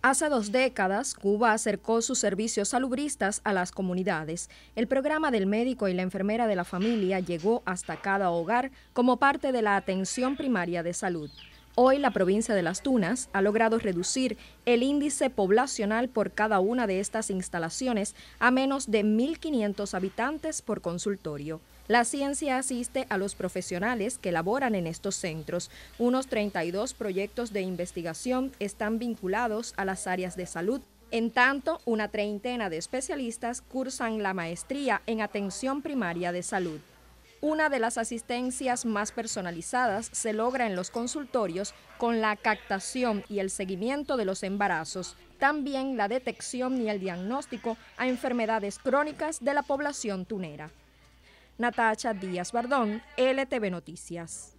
Hace dos décadas, Cuba acercó sus servicios salubristas a las comunidades. El programa del médico y la enfermera de la familia llegó hasta cada hogar como parte de la atención primaria de salud. Hoy la provincia de Las Tunas ha logrado reducir el índice poblacional por cada una de estas instalaciones a menos de 1.500 habitantes por consultorio. La ciencia asiste a los profesionales que laboran en estos centros. Unos 32 proyectos de investigación están vinculados a las áreas de salud. En tanto, una treintena de especialistas cursan la maestría en atención primaria de salud. Una de las asistencias más personalizadas se logra en los consultorios con la captación y el seguimiento de los embarazos, también la detección y el diagnóstico a enfermedades crónicas de la población tunera. Natacha Díaz Bardón, LTV Noticias.